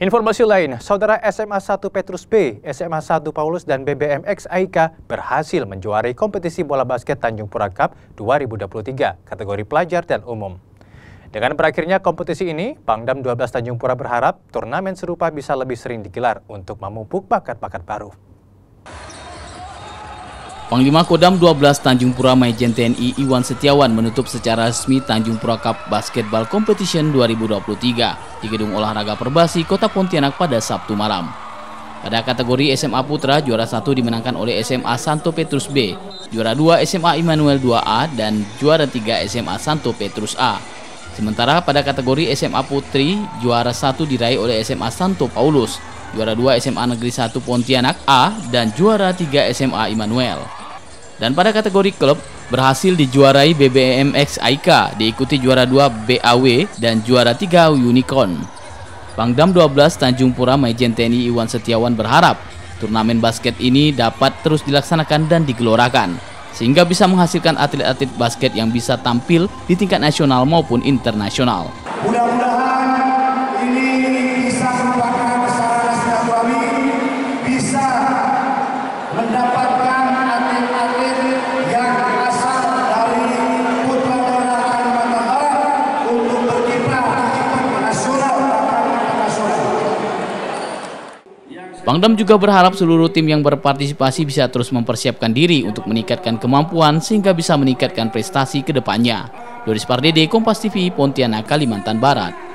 Informasi lain, saudara SMA 1 Petrus B, SMA 1 Paulus, dan BBMX Aika berhasil menjuari kompetisi bola basket Tanjung Pura Cup 2023 kategori pelajar dan umum. Dengan berakhirnya kompetisi ini, Pangdam 12 Tanjung Pura berharap turnamen serupa bisa lebih sering digelar untuk memupuk bakat-bakat baru. Panglima Kodam 12 Tanjung Pura Majen TNI Iwan Setiawan menutup secara resmi Tanjung Pura Cup Basketball Competition 2023 di Gedung Olahraga Perbasi Kota Pontianak pada Sabtu malam. Pada kategori SMA Putra, juara 1 dimenangkan oleh SMA Santo Petrus B, juara 2 SMA Immanuel 2A, dan juara 3 SMA Santo Petrus A. Sementara pada kategori SMA Putri, juara 1 diraih oleh SMA Santo Paulus, juara 2 SMA Negeri 1 Pontianak A, dan juara 3 SMA Immanuel. Dan pada kategori klub, berhasil dijuarai BBMX Aika, diikuti juara 2 BAW dan juara 3 Unicorn. Pangdam 12 Tanjung Pura Majen TNI Iwan Setiawan berharap turnamen basket ini dapat terus dilaksanakan dan digelorakan sehingga bisa menghasilkan atlet-atlet basket yang bisa tampil di tingkat nasional maupun internasional. Mudah-mudahan Pangdam juga berharap seluruh tim yang berpartisipasi bisa terus mempersiapkan diri untuk meningkatkan kemampuan sehingga bisa meningkatkan prestasi ke depannya. Doris Pardede, Kompas TV, Pontianak, Kalimantan Barat.